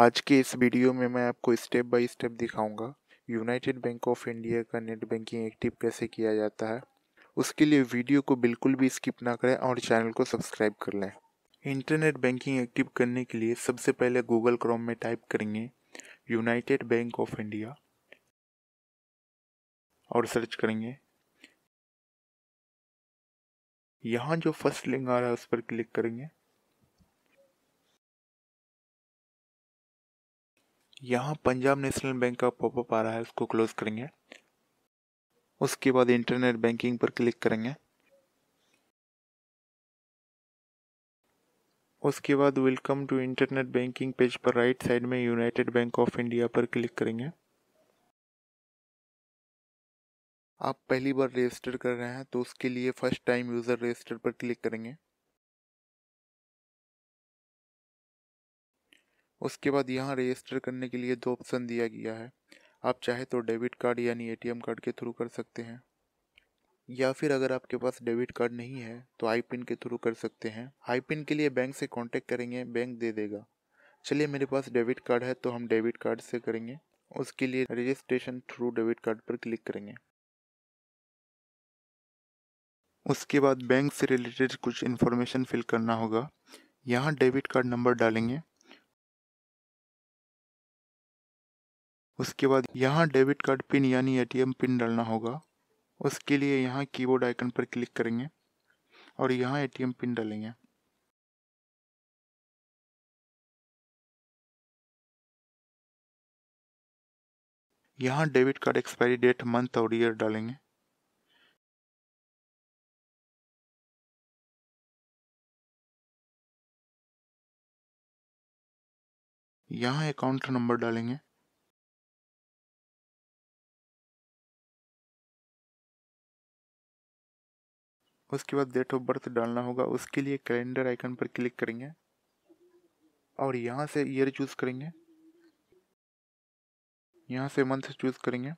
आज के इस वीडियो में मैं आपको स्टेप बाय स्टेप दिखाऊंगा यूनाइटेड बैंक ऑफ इंडिया का नेट बैंकिंग एक्टिव कैसे किया जाता है उसके लिए वीडियो को बिल्कुल भी स्किप ना करें और चैनल को सब्सक्राइब कर लें इंटरनेट बैंकिंग एक्टिव करने के लिए सबसे पहले गूगल क्रोम में टाइप करेंगे यूनाइटेड बैंक ऑफ इंडिया और सर्च करेंगे यहाँ जो फर्स्ट लिंक आ रहा है उस पर क्लिक करेंगे यहाँ पंजाब नेशनल बैंक का पॉपअप आ रहा है उसको क्लोज करेंगे उसके बाद इंटरनेट बैंकिंग पर क्लिक करेंगे उसके बाद welcome to internet banking page पर राइट साइड में यूनाइटेड बैंक ऑफ इंडिया पर क्लिक करेंगे आप पहली बार रजिस्टर कर रहे हैं तो उसके लिए फर्स्ट टाइम यूज़र रजिस्टर पर क्लिक करेंगे उसके बाद यहाँ रजिस्टर करने के लिए दो ऑप्शन दिया गया है आप चाहे तो डेबिट कार्ड यानी एटीएम कार्ड के थ्रू कर सकते हैं या फिर अगर आपके पास डेबिट कार्ड नहीं है तो आई पिन के थ्रू कर सकते हैं आई पिन के लिए बैंक से कांटेक्ट करेंगे बैंक दे देगा चलिए मेरे पास डेबिट कार्ड है तो हम डेबिट कार्ड से करेंगे उसके लिए रजिस्ट्रेशन थ्रू डेबिट कार्ड पर क्लिक करेंगे उसके बाद बैंक से रिलेटेड कुछ इन्फॉर्मेशन फिल करना होगा यहाँ डेबिट कार्ड नंबर डालेंगे उसके बाद यहाँ डेबिट कार्ड पिन यानी एटीएम पिन डालना होगा उसके लिए यहाँ कीबोर्ड आइकन पर क्लिक करेंगे और यहाँ एटीएम पिन डालेंगे यहाँ debit card expiry date month और ईयर डालेंगे यहाँ अकाउंट नंबर डालेंगे उसके बाद डेट ऑफ बर्थ डालना होगा उसके लिए कैलेंडर आइकन पर क्लिक करेंगे और यहाँ से ईयर चूज़ करेंगे यहाँ से मंथ चूज़ करेंगे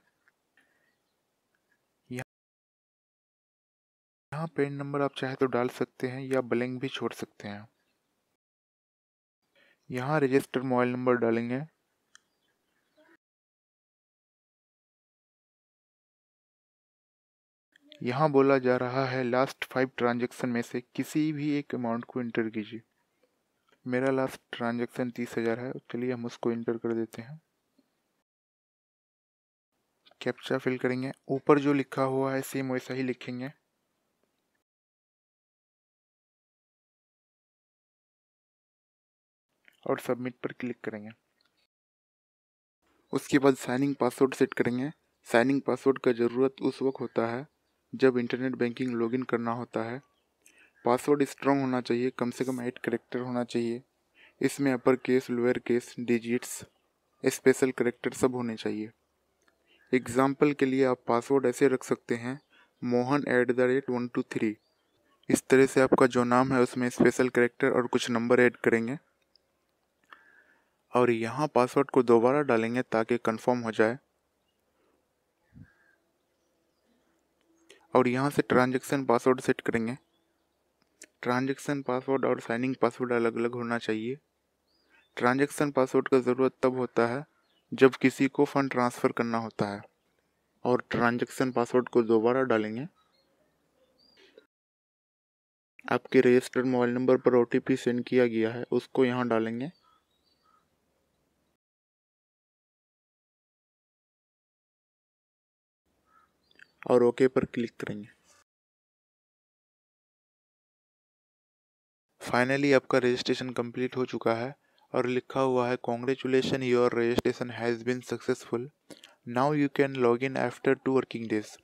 यहाँ पेन नंबर आप चाहे तो डाल सकते हैं या ब्लैंक भी छोड़ सकते हैं यहाँ रजिस्टर्ड मोबाइल नंबर डालेंगे यहाँ बोला जा रहा है लास्ट फाइव ट्रांजेक्शन में से किसी भी एक अमाउंट को इंटर कीजिए मेरा लास्ट ट्रांजेक्शन तीस हज़ार है चलिए हम उसको इंटर कर देते हैं कैप्चा फिल करेंगे ऊपर जो लिखा हुआ है सेम वैसा ही लिखेंगे और सबमिट पर क्लिक करेंगे उसके बाद साइनिंग पासवर्ड सेट करेंगे साइनिंग पासवर्ड का ज़रूरत उस वक्त होता है जब इंटरनेट बैंकिंग लॉगिन करना होता है पासवर्ड स्ट्रॉन्ग होना चाहिए कम से कम एट करेक्टर होना चाहिए इसमें upper case lower case digits special character सब होने चाहिए एग्जाम्पल के लिए आप पासवर्ड ऐसे रख सकते हैं Mohan at the rate one two three इस तरह से आपका जो नाम है उसमें स्पेशल करेक्टर और कुछ नंबर ऐड करेंगे और यहाँ पासवर्ड को दोबारा डालेंगे ताकि कंफर्म हो जाए और यहाँ से ट्रांजेक्शन पासवर्ड सेट करेंगे ट्रांजेक्शन पासवर्ड और साइनिंग पासवर्ड अलग अलग होना चाहिए ट्रांजेक्शन पासवर्ड का ज़रूरत तब होता है जब किसी को फंड ट्रांसफ़र करना होता है और ट्रांजेक्शन पासवर्ड को दोबारा डालेंगे आपके रजिस्टर्ड मोबाइल नंबर पर ओ सेंड किया गया है उसको यहाँ डालेंगे और ओके पर क्लिक करेंगे फाइनली आपका रजिस्ट्रेशन कंप्लीट हो चुका है और लिखा हुआ है congratulation your registration has been successful now you can log in after two working days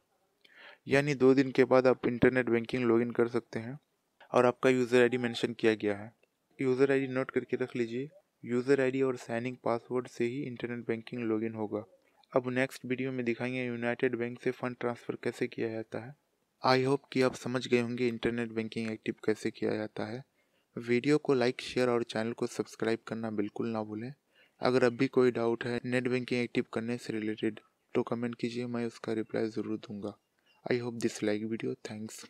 यानी दो दिन के बाद आप इंटरनेट बैंकिंग लॉग इन कर सकते हैं और आपका यूज़र आईडी मेंशन किया गया है यूज़र आईडी नोट करके रख लीजिए यूज़र आईडी और साइनिंग पासवर्ड से ही इंटरनेट बैंकिंग लॉगिन होगा अब नेक्स्ट वीडियो में दिखाएंगे यूनाइटेड बैंक से फंड ट्रांसफ़र कैसे किया जाता है आई होप कि आप समझ गए होंगे इंटरनेट बैंकिंग एक्टिव कैसे किया जाता है वीडियो को लाइक शेयर और चैनल को सब्सक्राइब करना बिल्कुल ना भूलें अगर अब भी कोई डाउट है नेट बैंकिंग एक्टिव करने से रिलेटेड तो कमेंट कीजिए मैं उसका रिप्लाई ज़रूर दूंगा I hope this like video thanks